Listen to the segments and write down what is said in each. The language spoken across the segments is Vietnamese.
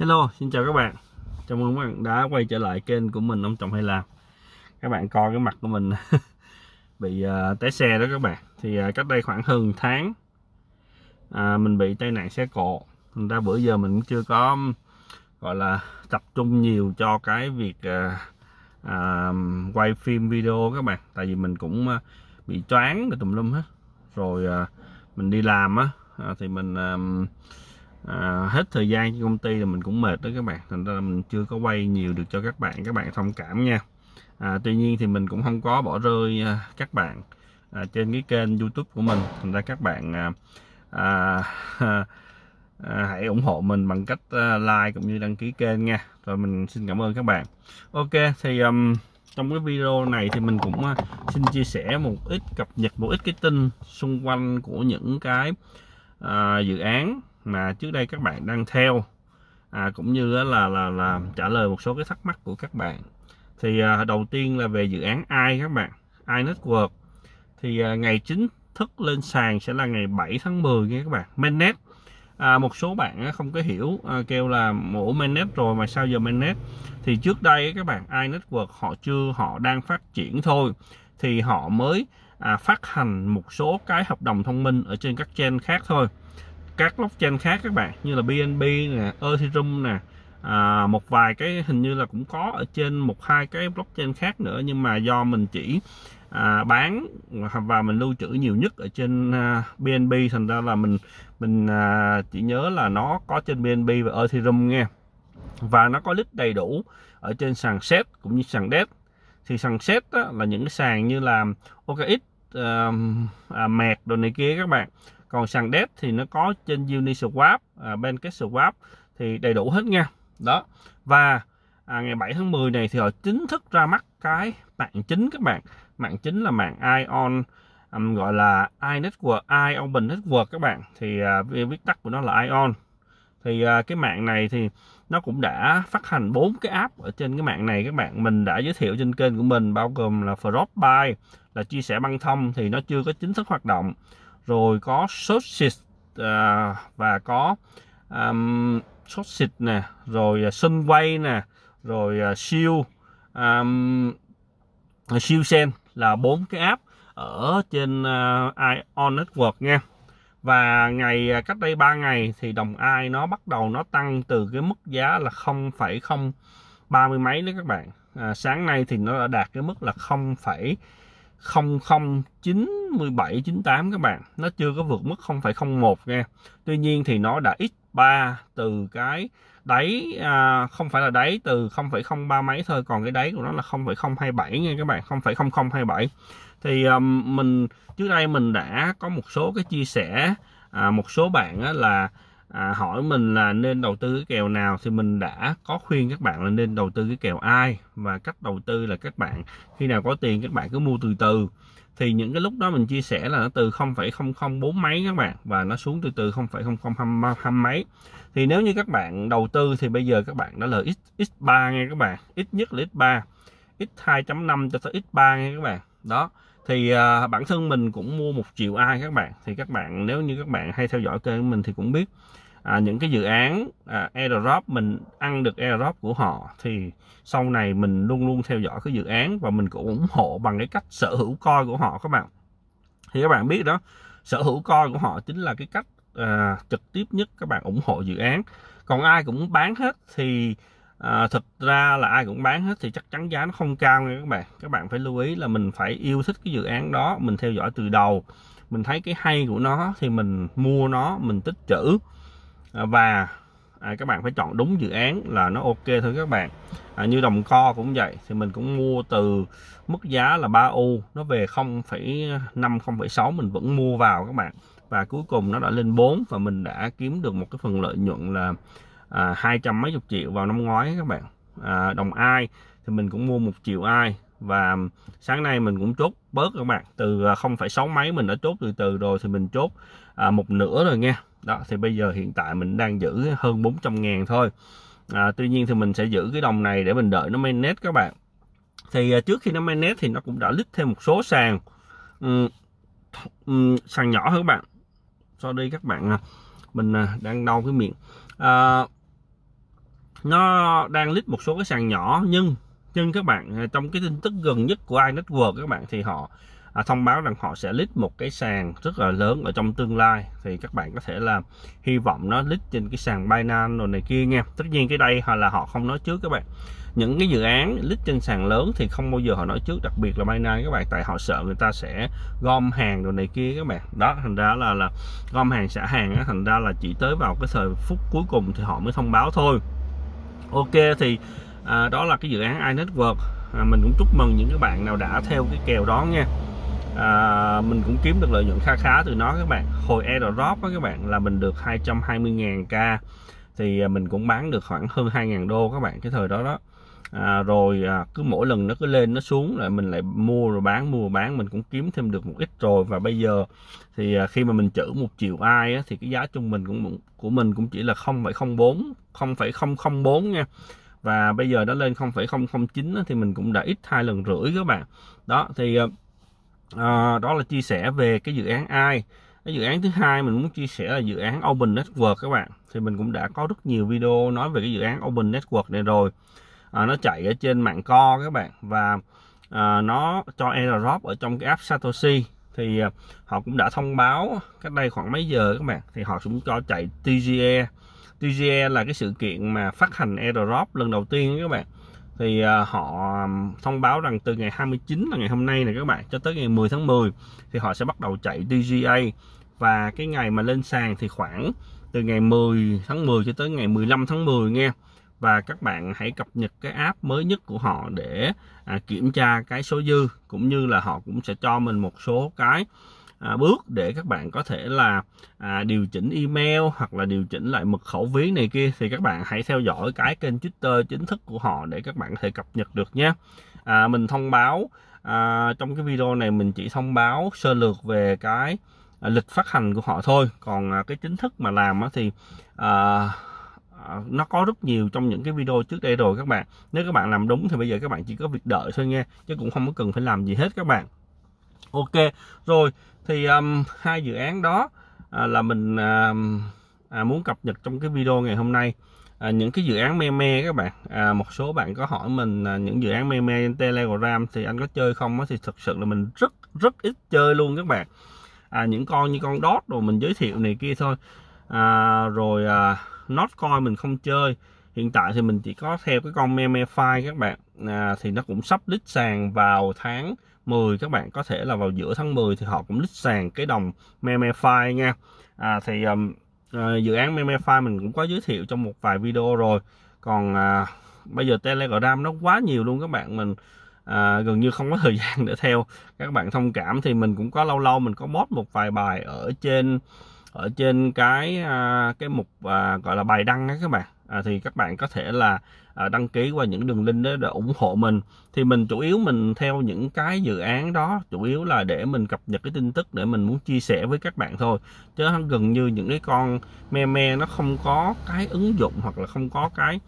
Hello, xin chào các bạn Chào mừng các bạn đã quay trở lại kênh của mình Ông Trọng Hay Làm Các bạn coi cái mặt của mình bị uh, té xe đó các bạn Thì uh, cách đây khoảng hơn tháng uh, Mình bị tai nạn xe cộ Thành ra bữa giờ mình cũng chưa có gọi là tập trung nhiều cho cái việc uh, uh, quay phim video các bạn Tại vì mình cũng uh, bị choáng rồi tùm lum hết Rồi uh, mình đi làm á uh, thì mình... Uh, à, hết thời gian cho công ty là mình cũng mệt đó các bạn thành ra là mình chưa có quay nhiều được cho các bạn các bạn thông cảm nha à, tuy nhiên thì mình cũng không có bỏ rơi à, các bạn à, trên cái kênh youtube của mình thành ra các bạn à, à, à, à, hãy ủng hộ mình bằng cách à, like cũng như đăng ký kênh nha rồi mình xin cảm ơn các bạn ok thì um, trong cái video này thì mình cũng xin chia sẻ một ít cập nhật một ít cái tin xung quanh của những cái uh, dự án mà trước đây các bạn đang theo à, cũng như là là là ừ. trả lời một số cái thắc mắc của các bạn thì à, đầu tiên là về dự án ai các bạn ai network thì à, ngày chính thức lên sàn sẽ là ngày 7 tháng 10 nha các bạn mainnet à, một số bạn không có hiểu à, kêu là mổ mainnet rồi mà sao giờ mainnet thì trước đây các bạn ai network họ chưa họ đang phát triển thôi thì họ mới à, phát hành một số cái hợp đồng thông minh ở trên các chain khác thôi các blockchain khác các bạn như là BNB nè, Ethereum nè à, một vài cái hình như là cũng có ở trên một hai cái blockchain khác nữa nhưng mà do mình chỉ à, bán và mình lưu trữ nhiều nhất ở trên à, BNB thành ra là mình mình à, chỉ nhớ là nó có trên BNB và Ethereum nghe và nó có list đầy đủ ở trên sàn SET cũng như sàn DEX thì sàn SET là những cái sàn như là OKX à, à, mẹt đồ này kia các bạn còn sàn dev thì nó có trên Uniswap à, PancakeSwap thì đầy đủ hết nha đó và à, ngày 7 tháng 10 này thì họ chính thức ra mắt cái mạng chính các bạn mạng chính là mạng Ion um, gọi là Network, I Open Network các bạn thì uh, viết tắt của nó là Ion thì uh, cái mạng này thì nó cũng đã phát hành bốn cái app ở trên cái mạng này các bạn mình đã giới thiệu trên kênh của mình bao gồm là Frostbite là chia sẻ băng thông thì nó chưa có chính thức hoạt động rồi có sausage à, và có um, sausage nè rồi à, sun quay nè rồi uh, siêu um, siêu sen là bốn cái app ở trên uh, ion network nha và ngày cách đây 3 ngày thì đồng ai nó bắt đầu nó tăng từ cái mức giá là ba mươi mấy đấy các bạn à, sáng nay thì nó đã đạt cái mức là 0, 00978 các bạn nó chưa có vượt mức 0,01 nghe Tuy nhiên thì nó đã x3 từ cái đáy à, không phải là đáy từ 0,03 mấy thôi còn cái đáy của nó là 0,027 nha các bạn 0,0027 thì um, mình trước đây mình đã có một số cái chia sẻ à, một số bạn á, là à, hỏi mình là nên đầu tư cái kèo nào thì mình đã có khuyên các bạn là nên đầu tư cái kèo ai và cách đầu tư là các bạn khi nào có tiền các bạn cứ mua từ từ thì những cái lúc đó mình chia sẻ là nó từ 0,004 mấy các bạn và nó xuống từ từ 0,002 mấy thì nếu như các bạn đầu tư thì bây giờ các bạn đã lời x, x3 nghe các bạn ít nhất là x3 x2.5 cho tới x3 nghe các bạn đó thì à, bản thân mình cũng mua một triệu ai các bạn thì các bạn nếu như các bạn hay theo dõi kênh của mình thì cũng biết à, những cái dự án à, airdrop mình ăn được airdrop của họ thì sau này mình luôn luôn theo dõi cái dự án và mình cũng ủng hộ bằng cái cách sở hữu coi của họ các bạn thì các bạn biết đó sở hữu coi của họ chính là cái cách à, trực tiếp nhất các bạn ủng hộ dự án còn ai cũng bán hết thì à, thật ra là ai cũng bán hết thì chắc chắn giá nó không cao nha các bạn các bạn phải lưu ý là mình phải yêu thích cái dự án đó mình theo dõi từ đầu mình thấy cái hay của nó thì mình mua nó mình tích trữ à, và à, các bạn phải chọn đúng dự án là nó ok thôi các bạn à, như đồng co cũng vậy thì mình cũng mua từ mức giá là 3 u nó về 0,5 0,6 mình vẫn mua vào các bạn và cuối cùng nó đã lên 4 và mình đã kiếm được một cái phần lợi nhuận là À, hai trăm mấy chục triệu vào năm ngoái các bạn à, đồng ai thì mình cũng mua một triệu ai và sáng nay mình cũng chốt bớt các bạn từ à, không sáu mấy mình đã chốt từ từ rồi thì mình chốt à, một nửa rồi nha đó thì bây giờ hiện tại mình đang giữ hơn 400 ngàn thôi à, tuy nhiên thì mình sẽ giữ cái đồng này để mình đợi nó mainnet các bạn thì à, trước khi nó mainnet thì nó cũng đã lít thêm một số sàn uhm, uhm, sàn nhỏ hơn các bạn sau đây các bạn à, mình đang đau cái miệng à, nó đang list một số cái sàn nhỏ nhưng nhưng các bạn à, trong cái tin tức gần nhất của iNetwork các bạn thì họ à, thông báo rằng họ sẽ list một cái sàn rất là lớn ở trong tương lai thì các bạn có thể là hy vọng nó list trên cái sàn Binance rồi này kia nha tất nhiên cái đây là họ không nói trước các bạn những cái dự án list trên sàn lớn thì không bao giờ họ nói trước đặc biệt là Binance các bạn tại họ sợ người ta sẽ gom hàng rồi này kia các bạn đó thành ra là là gom hàng xả hàng thành ra là chỉ tới vào cái thời phút cuối cùng thì họ mới thông báo thôi ok thì à, đó là cái dự án iNetwork à, mình cũng chúc mừng những các bạn nào đã theo cái kèo đó nha à, mình cũng kiếm được lợi nhuận khá khá từ nó các bạn hồi airdrop đó các bạn là mình được 220.000k thì à, mình cũng bán được khoảng hơn 2.000 đô các bạn cái thời đó đó à, rồi à, cứ mỗi lần nó cứ lên nó xuống lại mình lại mua rồi bán mua rồi bán mình cũng kiếm thêm được một ít rồi và bây giờ thì à, khi mà mình chữ một triệu ai á, thì cái giá trung bình cũng của mình cũng chỉ là 0,04 0,004 nha và bây giờ nó lên 0,009 á, thì mình cũng đã ít hai lần rưỡi các bạn đó thì à, à, đó là chia sẻ về cái dự án ai cái dự án thứ hai mình muốn chia sẻ là dự án Open Network các bạn thì mình cũng đã có rất nhiều video nói về cái dự án Open Network này rồi à, nó chạy ở trên mạng co các bạn và à, nó cho airdrop ở trong cái app Satoshi thì à, họ cũng đã thông báo cách đây khoảng mấy giờ các bạn thì họ cũng cho chạy TGE TGE là cái sự kiện mà phát hành airdrop lần đầu tiên các bạn thì à, họ thông báo rằng từ ngày 29 là ngày hôm nay này các bạn cho tới ngày 10 tháng 10 thì họ sẽ bắt đầu chạy TGA và cái ngày mà lên sàn thì khoảng từ ngày 10 tháng 10 cho tới ngày 15 tháng 10 nghe và các bạn hãy cập nhật cái app mới nhất của họ để à, kiểm tra cái số dư cũng như là họ cũng sẽ cho mình một số cái à, bước để các bạn có thể là à, điều chỉnh email hoặc là điều chỉnh lại mật khẩu ví này kia thì các bạn hãy theo dõi cái kênh Twitter chính thức của họ để các bạn có thể cập nhật được nhé à, mình thông báo à, trong cái video này mình chỉ thông báo sơ lược về cái à, lịch phát hành của họ thôi còn à, cái chính thức mà làm á, thì à, nó có rất nhiều trong những cái video trước đây rồi các bạn nếu các bạn làm đúng thì bây giờ các bạn chỉ có việc đợi thôi nghe chứ cũng không có cần phải làm gì hết các bạn ok rồi thì um, hai dự án đó à, là mình à, à, muốn cập nhật trong cái video ngày hôm nay à, những cái dự án meme me các bạn à, một số bạn có hỏi mình à, những dự án meme trên telegram thì anh có chơi không thì thực sự là mình rất rất ít chơi luôn các bạn à, những con như con dot rồi mình giới thiệu này kia thôi à, rồi à, not coin mình không chơi hiện tại thì mình chỉ có theo cái con Memify các bạn à, thì nó cũng sắp lít sàn vào tháng 10 các bạn có thể là vào giữa tháng 10 thì họ cũng lít sàn cái đồng Memify nha à, thì um, à, dự án Memify mình cũng có giới thiệu trong một vài video rồi còn à, bây giờ Telegram nó quá nhiều luôn các bạn mình à, gần như không có thời gian để theo các bạn thông cảm thì mình cũng có lâu lâu mình có post một vài bài ở trên ở trên cái à, cái mục à, gọi là bài đăng á các bạn à, thì các bạn có thể là à, đăng ký qua những đường link đó để ủng hộ mình thì mình chủ yếu mình theo những cái dự án đó chủ yếu là để mình cập nhật cái tin tức để mình muốn chia sẻ với các bạn thôi chứ gần như những cái con me me nó không có cái ứng dụng hoặc là không có cái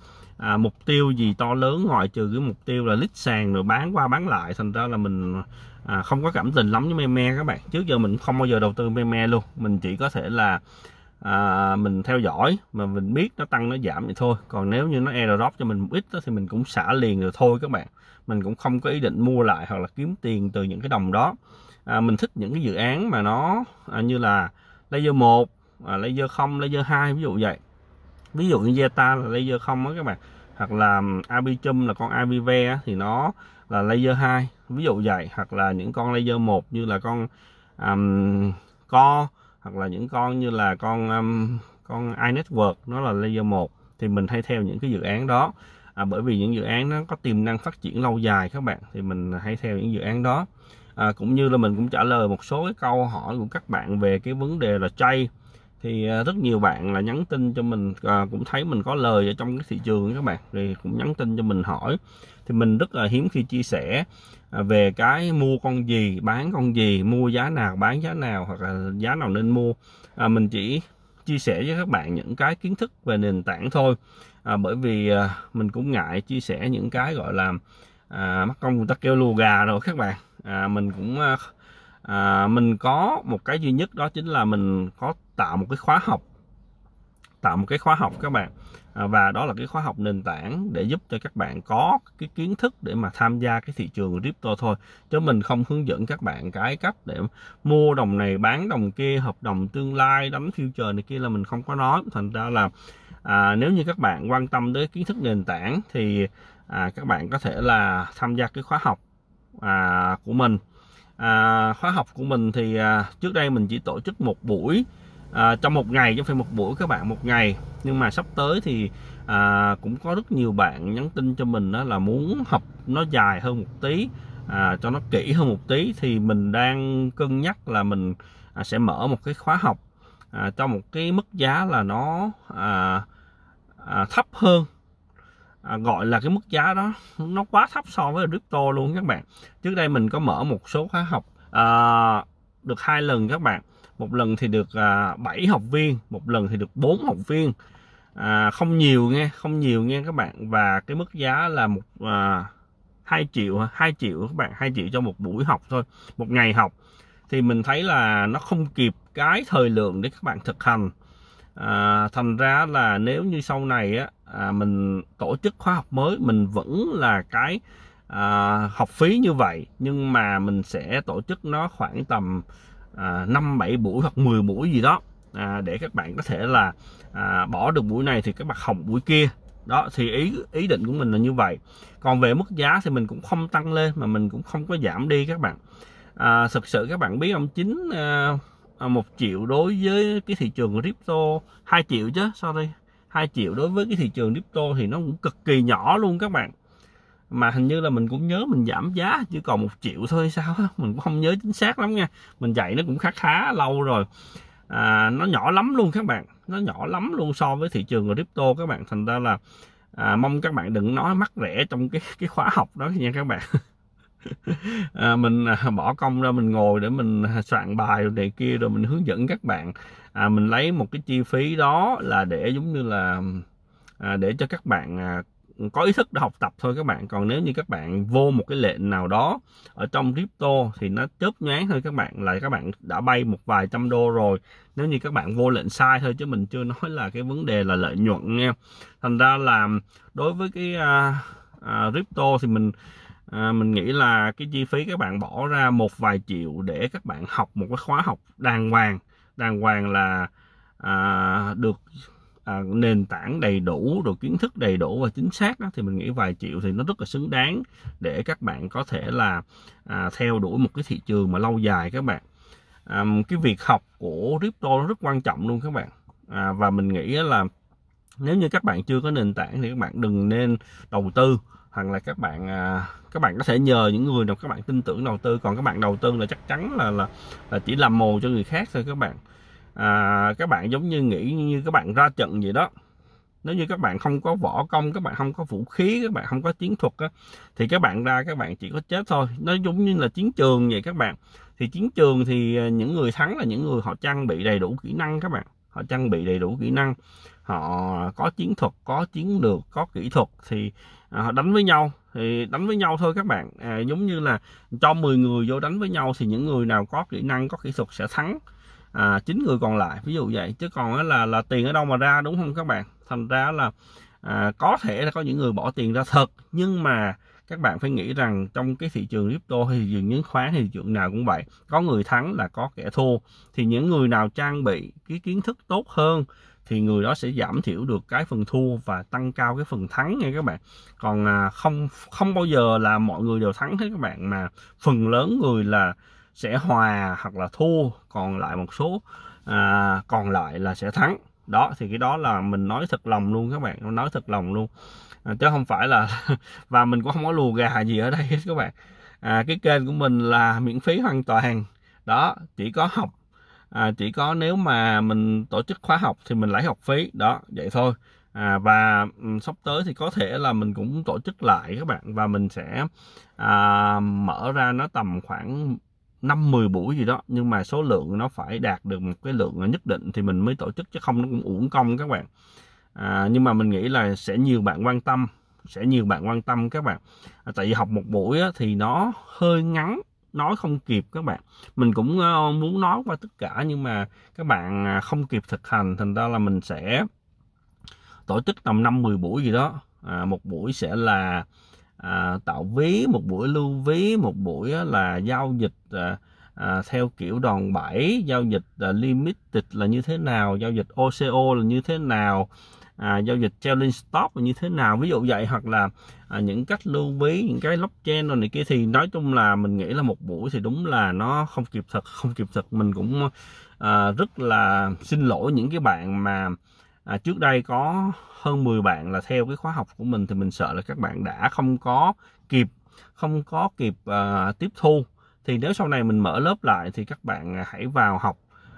à, mục tiêu gì to lớn ngoại trừ cái mục tiêu là lít sàn rồi bán qua bán lại thành ra là mình à, không có cảm tình lắm với meme me các bạn trước giờ mình không bao giờ đầu tư meme me luôn mình chỉ có thể là à, mình theo dõi mà mình biết nó tăng nó giảm vậy thôi còn nếu như nó airdrop cho mình một ít đó, thì mình cũng xả liền rồi thôi các bạn mình cũng không có ý định mua lại hoặc là kiếm tiền từ những cái đồng đó à, mình thích những cái dự án mà nó à, như là layer 1 à, layer 0 layer 2 ví dụ vậy ví dụ như Zeta là layer 0 đó các bạn hoặc là Abichum là con Avive thì nó là laser 2 ví dụ vậy hoặc là những con laser 1 như là con um, co hoặc là những con như là con um, con iNetwork nó là laser 1 thì mình hay theo những cái dự án đó à, bởi vì những dự án nó có tiềm năng phát triển lâu dài các bạn thì mình hay theo những dự án đó à, cũng như là mình cũng trả lời một số cái câu hỏi của các bạn về cái vấn đề là chay thì à, rất nhiều bạn là nhắn tin cho mình à, cũng thấy mình có lời ở trong cái thị trường các bạn thì cũng nhắn tin cho mình hỏi thì mình rất là hiếm khi chia sẻ à, về cái mua con gì bán con gì mua giá nào bán giá nào hoặc là giá nào nên mua à, mình chỉ chia sẻ với các bạn những cái kiến thức về nền tảng thôi à, bởi vì à, mình cũng ngại chia sẻ những cái gọi là à, mắc công người ta kêu lùa gà rồi các bạn à, mình cũng à, à, mình có một cái duy nhất đó chính là mình có tạo một cái khóa học tạo một cái khóa học các bạn à, và đó là cái khóa học nền tảng để giúp cho các bạn có cái kiến thức để mà tham gia cái thị trường crypto thôi chứ mình không hướng dẫn các bạn cái cách để mua đồng này bán đồng kia hợp đồng tương lai đóng future này kia là mình không có nói thành ra là à, nếu như các bạn quan tâm tới kiến thức nền tảng thì à, các bạn có thể là tham gia cái khóa học à, của mình à, khóa học của mình thì à, trước đây mình chỉ tổ chức một buổi à, trong một ngày chứ không phải một buổi các bạn một ngày nhưng mà sắp tới thì à, cũng có rất nhiều bạn nhắn tin cho mình đó là muốn học nó dài hơn một tí à, cho nó kỹ hơn một tí thì mình đang cân nhắc là mình à, sẽ mở một cái khóa học à, cho một cái mức giá là nó à, à, thấp hơn à, gọi là cái mức giá đó nó quá thấp so với crypto luôn các bạn trước đây mình có mở một số khóa học à, được hai lần các bạn một lần thì được à, 7 học viên một lần thì được 4 học viên à, không nhiều nghe không nhiều nghe các bạn và cái mức giá là một à, 2 triệu 2 triệu các bạn 2 triệu cho một buổi học thôi một ngày học thì mình thấy là nó không kịp cái thời lượng để các bạn thực hành à, thành ra là nếu như sau này á à, mình tổ chức khóa học mới mình vẫn là cái à, học phí như vậy nhưng mà mình sẽ tổ chức nó khoảng tầm À, năm bảy buổi hoặc 10 buổi gì đó à, để các bạn có thể là à, bỏ được buổi này thì các bạn hỏng buổi kia đó thì ý ý định của mình là như vậy còn về mức giá thì mình cũng không tăng lên mà mình cũng không có giảm đi các bạn à, thực sự các bạn biết ông chính à, à, một triệu đối với cái thị trường crypto 2 triệu chứ sao đây 2 triệu đối với cái thị trường crypto thì nó cũng cực kỳ nhỏ luôn các bạn mà hình như là mình cũng nhớ mình giảm giá chứ còn một triệu thôi sao mình cũng không nhớ chính xác lắm nha mình chạy nó cũng khá khá lâu rồi à, nó nhỏ lắm luôn các bạn nó nhỏ lắm luôn so với thị trường crypto các bạn thành ra là à, mong các bạn đừng nói mắc rẻ trong cái cái khóa học đó nha các bạn à, mình à, bỏ công ra mình ngồi để mình à, soạn bài này kia rồi mình hướng dẫn các bạn à, mình lấy một cái chi phí đó là để giống như là à, để cho các bạn à, có ý thức để học tập thôi các bạn còn nếu như các bạn vô một cái lệnh nào đó ở trong crypto thì nó chớp nhoáng thôi các bạn là các bạn đã bay một vài trăm đô rồi nếu như các bạn vô lệnh sai thôi chứ mình chưa nói là cái vấn đề là lợi nhuận nha thành ra là đối với cái uh, uh, crypto thì mình à, mình nghĩ là cái chi phí các bạn bỏ ra một vài triệu để các bạn học một cái khóa học đàng hoàng đàng hoàng là à, được À, nền tảng đầy đủ rồi kiến thức đầy đủ và chính xác đó, thì mình nghĩ vài triệu thì nó rất là xứng đáng để các bạn có thể là à, theo đuổi một cái thị trường mà lâu dài các bạn à, cái việc học của crypto nó rất quan trọng luôn các bạn à, và mình nghĩ là nếu như các bạn chưa có nền tảng thì các bạn đừng nên đầu tư hoặc là các bạn à, các bạn có thể nhờ những người nào các bạn tin tưởng đầu tư còn các bạn đầu tư là chắc chắn là là, là chỉ làm mồ cho người khác thôi các bạn à, các bạn giống như nghĩ như các bạn ra trận gì đó nếu như các bạn không có võ công các bạn không có vũ khí các bạn không có chiến thuật á, thì các bạn ra các bạn chỉ có chết thôi nó giống như là chiến trường vậy các bạn thì chiến trường thì à, những người thắng là những người họ trang bị đầy đủ kỹ năng các bạn họ trang bị đầy đủ kỹ năng họ có chiến thuật có chiến lược có kỹ thuật thì à, họ đánh với nhau thì đánh với nhau thôi các bạn à, giống như là cho 10 người vô đánh với nhau thì những người nào có kỹ năng có kỹ thuật sẽ thắng à, 9 người còn lại ví dụ vậy chứ còn là là tiền ở đâu mà ra đúng không các bạn thành ra là à, có thể là có những người bỏ tiền ra thật nhưng mà các bạn phải nghĩ rằng trong cái thị trường crypto thì thị trường chứng khoán thị trường nào cũng vậy có người thắng là có kẻ thua thì những người nào trang bị cái kiến thức tốt hơn thì người đó sẽ giảm thiểu được cái phần thua và tăng cao cái phần thắng nha các bạn còn à, không không bao giờ là mọi người đều thắng hết các bạn mà phần lớn người là sẽ hòa hoặc là thua còn lại một số à, còn lại là sẽ thắng đó thì cái đó là mình nói thật lòng luôn các bạn nói thật lòng luôn à, chứ không phải là và mình cũng không có lù gà gì ở đây hết các bạn à, cái kênh của mình là miễn phí hoàn toàn đó chỉ có học à, chỉ có nếu mà mình tổ chức khóa học thì mình lấy học phí đó vậy thôi à, và sắp tới thì có thể là mình cũng tổ chức lại các bạn và mình sẽ à, mở ra nó tầm khoảng năm mười buổi gì đó nhưng mà số lượng nó phải đạt được một cái lượng nhất định thì mình mới tổ chức chứ không nó cũng uổng công các bạn à, nhưng mà mình nghĩ là sẽ nhiều bạn quan tâm sẽ nhiều bạn quan tâm các bạn à, tại vì học một buổi á, thì nó hơi ngắn nói không kịp các bạn mình cũng uh, muốn nói qua tất cả nhưng mà các bạn à, không kịp thực hành thành ra là mình sẽ tổ chức tầm năm mười buổi gì đó à, một buổi sẽ là à, tạo ví một buổi lưu ví một buổi là giao dịch à, à, theo kiểu đòn bẩy giao dịch à, limited là như thế nào giao dịch OCO là như thế nào à, giao dịch challenge stop là như thế nào ví dụ vậy hoặc là à, những cách lưu ví những cái blockchain rồi này kia thì nói chung là mình nghĩ là một buổi thì đúng là nó không kịp thật không kịp thật mình cũng à, rất là xin lỗi những cái bạn mà à, trước đây có hơn 10 bạn là theo cái khóa học của mình thì mình sợ là các bạn đã không có kịp không có kịp à, tiếp thu thì nếu sau này mình mở lớp lại thì các bạn hãy vào học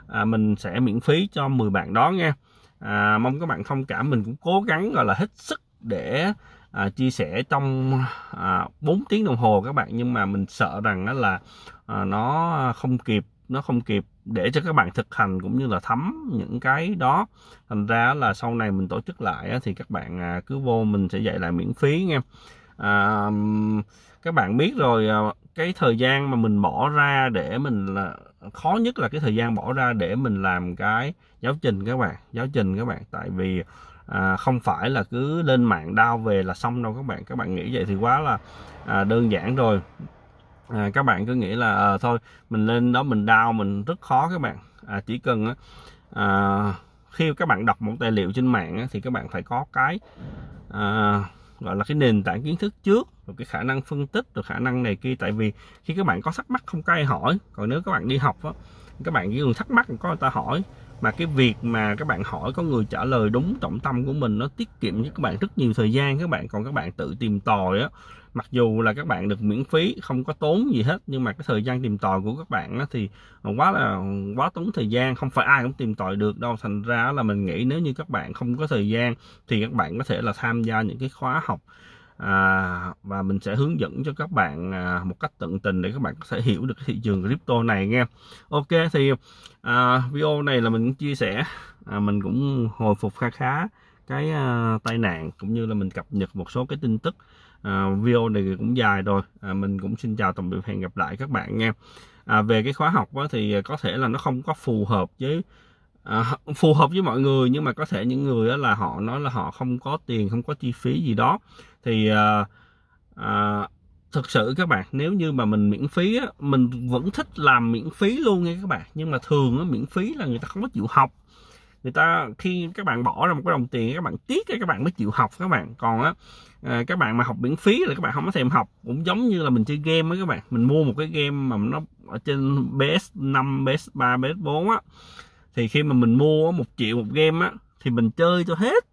à, mình sẽ miễn phí cho 10 bạn đó nha à, mong các bạn thông cảm mình cũng cố gắng gọi là hết sức để à, chia sẻ trong à, 4 tiếng đồng hồ các bạn nhưng mà mình sợ rằng đó là à, nó không kịp nó không kịp để cho các bạn thực hành cũng như là thấm những cái đó thành ra là sau này mình tổ chức lại thì các bạn à, cứ vô mình sẽ dạy lại miễn phí nghe à, các bạn biết rồi à, cái thời gian mà mình bỏ ra để mình là khó nhất là cái thời gian bỏ ra để mình làm cái giáo trình các bạn giáo trình các bạn tại vì à, không phải là cứ lên mạng đao về là xong đâu các bạn các bạn nghĩ vậy thì quá là à, đơn giản rồi à, các bạn cứ nghĩ là à, thôi mình lên đó mình đau mình rất khó các bạn à, chỉ cần à, khi các bạn đọc một tài liệu trên mạng á, thì các bạn phải có cái à, gọi là cái nền tảng kiến thức trước rồi cái khả năng phân tích rồi khả năng này kia tại vì khi các bạn có thắc mắc không có ai hỏi còn nếu các bạn đi học á, các bạn chỉ cần thắc mắc có người ta hỏi mà cái việc mà các bạn hỏi có người trả lời đúng trọng tâm của mình nó tiết kiệm cho các bạn rất nhiều thời gian các bạn còn các bạn tự tìm tòi á mặc dù là các bạn được miễn phí không có tốn gì hết nhưng mà cái thời gian tìm tòi của các bạn á, thì quá là quá tốn thời gian không phải ai cũng tìm tòi được đâu thành ra là mình nghĩ nếu như các bạn không có thời gian thì các bạn có thể là tham gia những cái khóa học à, và mình sẽ hướng dẫn cho các bạn à, một cách tận tình để các bạn có thể hiểu được thị trường crypto này nghe ok thì à, video này là mình cũng chia sẻ à, mình cũng hồi phục khá khá cái à, tai nạn cũng như là mình cập nhật một số cái tin tức à, video này cũng dài rồi à, mình cũng xin chào tạm biệt hẹn gặp lại các bạn nghe à, về cái khóa học đó thì có thể là nó không có phù hợp với À, phù hợp với mọi người nhưng mà có thể những người đó là họ nói là họ không có tiền không có chi phí gì đó thì à, à, thực sự các bạn nếu như mà mình miễn phí mình vẫn thích làm miễn phí luôn nghe các bạn nhưng mà thường miễn phí là người ta không có chịu học người ta khi các bạn bỏ ra một cái đồng tiền các bạn tiếc các bạn mới chịu học các bạn còn á à, các bạn mà học miễn phí là các bạn không có thèm học cũng giống như là mình chơi game á các bạn mình mua một cái game mà nó ở trên PS5 PS3 PS4 á thì khi mà mình mua một triệu một game á thì mình chơi cho hết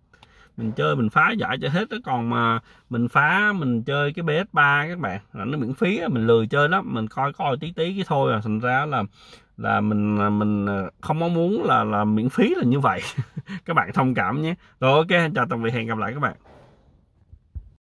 mình chơi mình phá giải cho hết đó còn mà mình phá mình chơi cái PS3 các bạn là nó miễn phí mình lười chơi lắm mình coi coi tí tí cái thôi à thành ra là là mình à, mình à, không có muốn là là miễn phí là như vậy các bạn thông cảm nhé rồi ok chào tạm biệt hẹn gặp lại các bạn